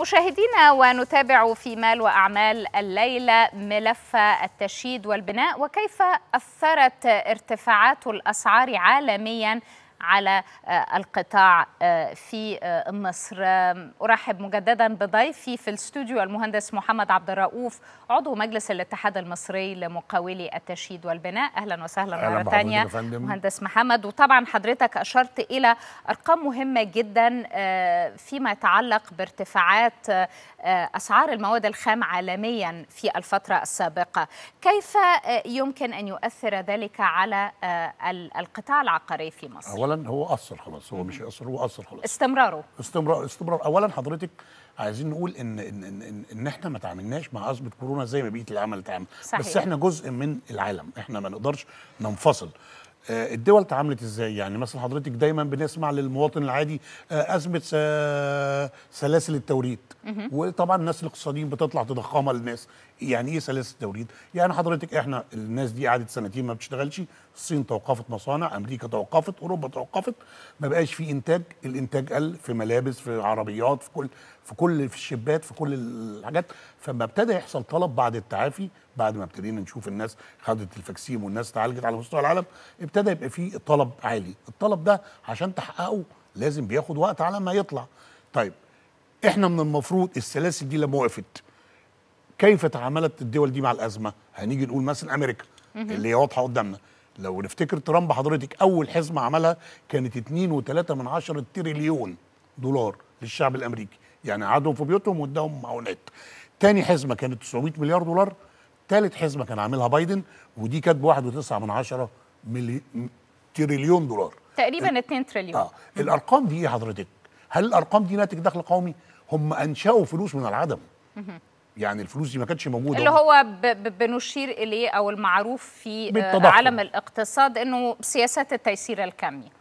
مشاهدينا ونتابع في مال وأعمال الليلة ملف التشييد والبناء وكيف أثرت ارتفاعات الأسعار عالمياً على آه، القطاع آه، في آه، مصر أرحب مجددا بضيفي في الاستوديو المهندس محمد عبد الرؤوف عضو مجلس الاتحاد المصري لمقاولي التشييد والبناء أهلا وسهلا مرة ثانية مهندس محمد وطبعا حضرتك أشرت إلى أرقام مهمة جدا فيما يتعلق بارتفاعات أسعار المواد الخام عالميا في الفترة السابقة كيف يمكن أن يؤثر ذلك على القطاع العقاري في مصر؟ اولا هو اثر خلاص هو مش اثر هو اثر خلاص استمراره استمرار استمرار اولا حضرتك عايزين نقول ان ان ان, إن احنا ما تعاملناش مع ازمه كورونا زي ما بقيه العمل تعامل بس احنا جزء من العالم احنا ما نقدرش ننفصل آه، الدول تعاملت ازاي يعني مثلا حضرتك دايما بنسمع للمواطن العادي آه، ازمه سلاسل التوريد وطبعا الناس الاقتصاديين بتطلع تضخمها للناس يعني ايه سلاسل التوريد؟ يعني حضرتك احنا الناس دي قعدت سنتين ما بتشتغلش، الصين توقفت مصانع، امريكا توقفت، اوروبا توقفت، ما بقاش في انتاج، الانتاج قل في ملابس، في عربيات، في كل في كل في الشبات، في كل الحاجات، فما ابتدى يحصل طلب بعد التعافي، بعد ما ابتدينا نشوف الناس خدت الفاكسيم والناس تعالجت على مستوى العالم، ابتدى يبقى في طلب عالي، الطلب ده عشان تحققه لازم بياخد وقت على ما يطلع. طيب احنا من المفروض السلاسل دي لما وقفت كيف تعاملت الدول دي مع الازمه هنيجي نقول مثلا امريكا اللي هي واضحه قدامنا لو نفتكر ترامب حضرتك اول حزمه عملها كانت 2.3 تريليون دولار للشعب الامريكي يعني قعدهم في بيوتهم واداهم معونات تاني حزمه كانت 900 مليار دولار تالت حزمه كان عاملها بايدن ودي كانت ب 1.9 من عشرة ملي... تريليون دولار تقريبا 2 تريليون اه الارقام دي ايه حضرتك هل الارقام دي ناتج دخل قومي هم انشاوا فلوس من العدم يعني الفلوس دي ما كانتش موجوده اللي هو بنشير اليه او المعروف في آه، بالتضحن. عالم الاقتصاد انه سياسات التيسير الكمي يعني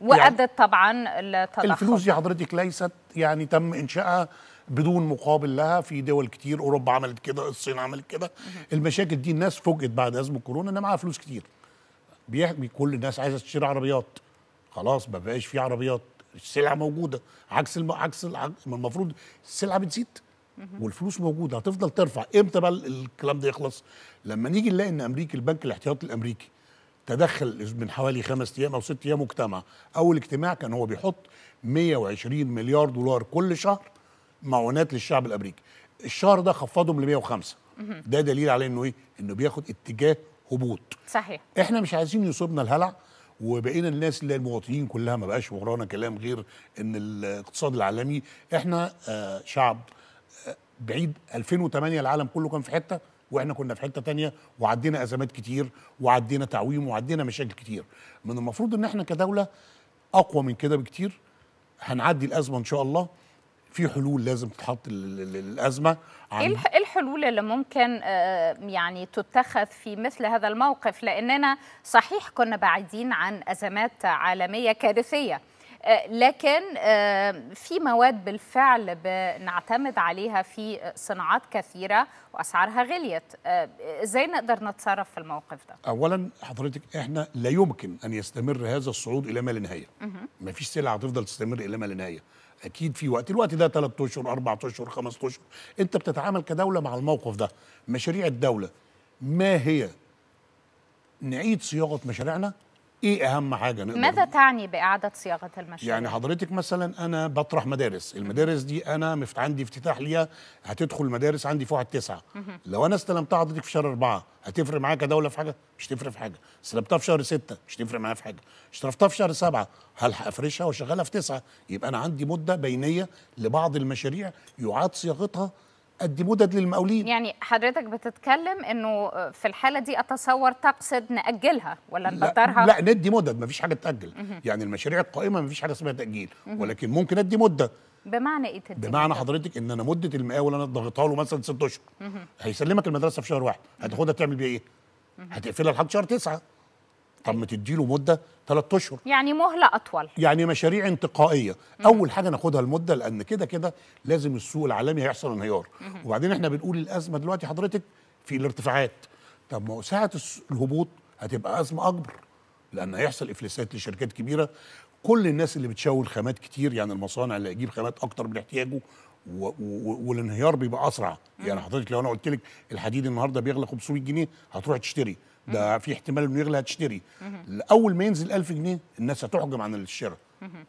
وادت يعني طبعا للتضخم الفلوس دي حضرتك ليست يعني تم انشائها بدون مقابل لها في دول كتير اوروبا عملت كده الصين عملت كده المشاكل دي الناس فوجئت بعد ازمه كورونا ان معاها فلوس كتير بيحمي كل الناس عايزه تشتري عربيات خلاص ما بقاش في عربيات السلعه موجوده عكس الم... عكس الم... المفروض السلعه بتزيد والفلوس موجوده هتفضل ترفع امتى بقى الكلام ده يخلص لما نيجي نلاقي ان امريكا البنك الاحتياطي الامريكي تدخل من حوالي خمس ايام او ست ايام مجتمع اول اجتماع كان هو بيحط 120 مليار دولار كل شهر معونات للشعب الامريكي الشهر ده خفضهم ل 105 ده دليل على انه ايه انه بياخد اتجاه هبوط صحيح احنا مش عايزين يصيبنا الهلع وبقينا الناس اللي المواطنين كلها ما بقاش ورانا كلام غير ان الاقتصاد العالمي احنا آه، شعب بعيد 2008 العالم كله كان في حته واحنا كنا في حته تانية وعدينا ازمات كتير وعدينا تعويم وعدينا مشاكل كتير من المفروض ان احنا كدوله اقوى من كده بكتير هنعدي الازمه ان شاء الله في حلول لازم تتحط للازمه إيه, ايه الحلول اللي ممكن آه، يعني تتخذ في مثل هذا الموقف لاننا صحيح كنا بعيدين عن ازمات عالميه كارثيه آه، لكن آه، في مواد بالفعل بنعتمد عليها في صناعات كثيرة وأسعارها غليت آه، إزاي نقدر نتصرف في الموقف ده؟ أولا حضرتك إحنا لا يمكن أن يستمر هذا الصعود إلى ما لا نهاية فيش سلعة هتفضل تستمر إلى ما لا نهاية اكيد في وقت الوقت ده 3 اشهر 4 اشهر 5 اشهر انت بتتعامل كدوله مع الموقف ده مشاريع الدوله ما هي نعيد صياغه مشاريعنا ايه اهم حاجه نقدر ماذا تعني باعاده صياغه المشروع يعني حضرتك مثلا انا بطرح مدارس المدارس دي انا مفت... عندي افتتاح ليها هتدخل مدارس عندي في واحد تسعة لو انا استلمتها حضرتك في شهر أربعة هتفرق معايا كدوله في حاجه مش تفرق في حاجه استلمتها في شهر ستة مش تفرق معايا في حاجه اشترفتها في شهر سبعة هلحق افرشها واشغلها في تسعة يبقى انا عندي مده بينيه لبعض المشاريع يعاد صياغتها ادي مدد للمقاولين يعني حضرتك بتتكلم انه في الحاله دي اتصور تقصد ناجلها ولا نبطرها لا, لا ندي مدد مفيش حاجه تاجل يعني المشاريع القائمه مفيش حاجه اسمها تاجيل ولكن ممكن ادي مده بمعنى ايه تدي بمعنى مدد؟ حضرتك ان انا مده المقاول انا ضغطها له مثلا ست اشهر هيسلمك المدرسه في شهر واحد هتاخدها تعمل بيها ايه؟ هتقفلها لحد شهر تسعه طب ما تديله مده ثلاث اشهر يعني مهله اطول يعني مشاريع انتقائيه مم. اول حاجه ناخدها المده لان كده كده لازم السوق العالمي هيحصل انهيار وبعدين احنا بنقول الازمه دلوقتي حضرتك في الارتفاعات طب ما ساعه الهبوط هتبقى ازمه اكبر لان هيحصل افلاسات لشركات كبيره كل الناس اللي بتشاول خامات كتير يعني المصانع اللي هيجيب خامات اكتر من احتياجه والانهيار بيبقى اسرع يعني حضرتك لو انا قلت لك الحديد النهارده بيغلى 500 جنيه هتروح تشتري ده في احتمال انه يغلى هتشتري اول ما ينزل 1000 جنيه الناس هتحجم عن الشراء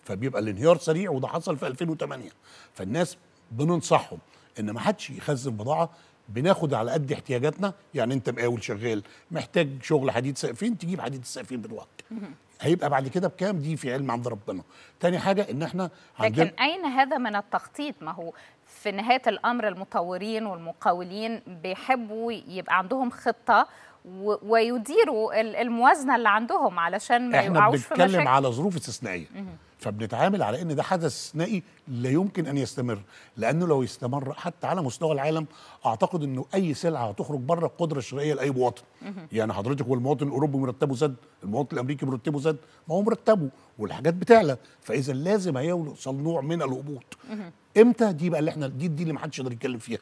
فبيبقى الانهيار سريع وده حصل في 2008 فالناس بننصحهم ان ما حدش يخزن بضاعه بناخد على قد احتياجاتنا يعني انت مقاول شغال محتاج شغل حديد سقفين تجيب حديد السقفين دلوقتي هيبقى بعد كده بكام دي في علم عند ربنا تاني حاجه ان احنا عندنا لكن اين هذا من التخطيط ما هو في نهايه الامر المطورين والمقاولين بيحبوا يبقى عندهم خطه ويديروا الموازنه اللي عندهم علشان ما يقعوش في مشاكل احنا بنتكلم على ظروف استثنائيه فبنتعامل على ان ده حدث استثنائي لا يمكن ان يستمر لانه لو استمر حتى على مستوى العالم اعتقد انه اي سلعه هتخرج بره القدره الشرائيه لاي مواطن يعني حضرتك والمواطن الاوروبي مرتبه زاد المواطن الامريكي مرتبه زاد ما هو مرتبه والحاجات بتعلى فاذا لازم هيوصل نوع من الهبوط امتى دي بقى اللي احنا دي دي اللي ما حدش يقدر يتكلم فيها